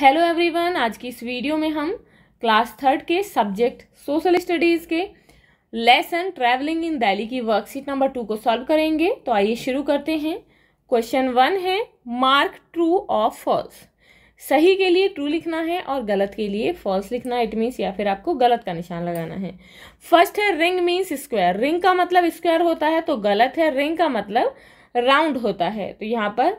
hello everyone आज की इस वीडियो में हम क्लास थर्ड के सब्जेक्ट सोशल स्टडीज़ के लेसन ट्रैवलिंग इन दिल्ली की वर्कशीट नंबर टू को सॉल्व करेंगे तो आइए शुरू करते हैं क्वेश्चन वन है मार्क ट्रू और फॉल्स सही के लिए ट्रू लिखना है और गलत के लिए फॉल्स लिखना इट मीन्स या फिर आपको गलत का निशान लगाना है फर्स्ट है रिंग मीन्स स्क्वायर रिंग का मतलब स्क्वायर होता है तो गलत है रिंग का मतलब राउंड होता है तो यहाँ पर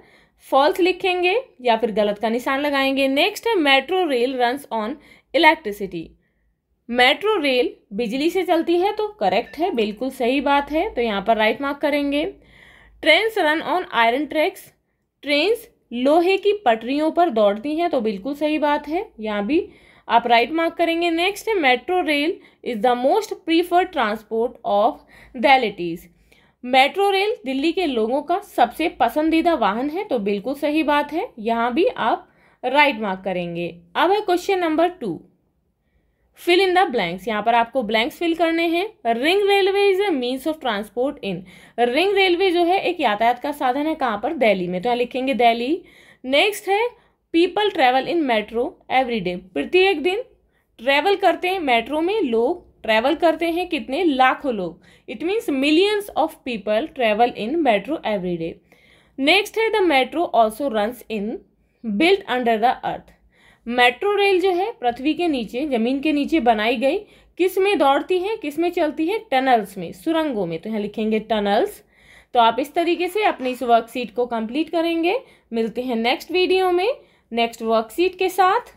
फॉल्स लिखेंगे या फिर गलत का निशान लगाएंगे नेक्स्ट है metro rail runs on electricity metro rail बिजली से चलती है तो करेक्ट है बिल्कुल सही बात है तो यहाँ पर राइट मार्क करेंगे trains run on iron tracks trains लोहे की पटरियों पर दौड़ती हैं तो बिल्कुल सही बात है यहाँ भी आप राइट मार्क करेंगे नेक्स्ट है metro rail is the most preferred transport of Delhiites metro rail Delhi के लोगों का सबसे पसंदीदा वाहन है तो बिल्कुल सही बात है यहाँ भी आप राइट मार्क करेंगे अब है question number two fill in the blanks यहाँ पर आपको ब्लैंक्स फिल करने हैं ring railway is a means of transport in ring railway जो है एक यातायात का साधन है कहाँ पर दिल्ली में तो यहाँ लिखेंगे दिल्ली नेक्स्ट है people travel in metro every day प्रत्येक दिन ट्रैवल करते हैं मेट्रो में लोग ट्रैवल करते हैं कितने लाखों लोग it means millions of people travel in metro every day next है the metro also runs in built under the earth metro rail जो है पृथ्वी के नीचे जमीन के नीचे बनाई गई किस में दौड़ती है किस में चलती है टनल्स में सुरंगों में तो यहाँ लिखेंगे टनल्स तो आप इस तरीके से अपनी इस वर्कशीट को कंप्लीट करेंगे मिलते हैं नेक्स्ट वीडियो में नेक्स्ट वर्कशीट के साथ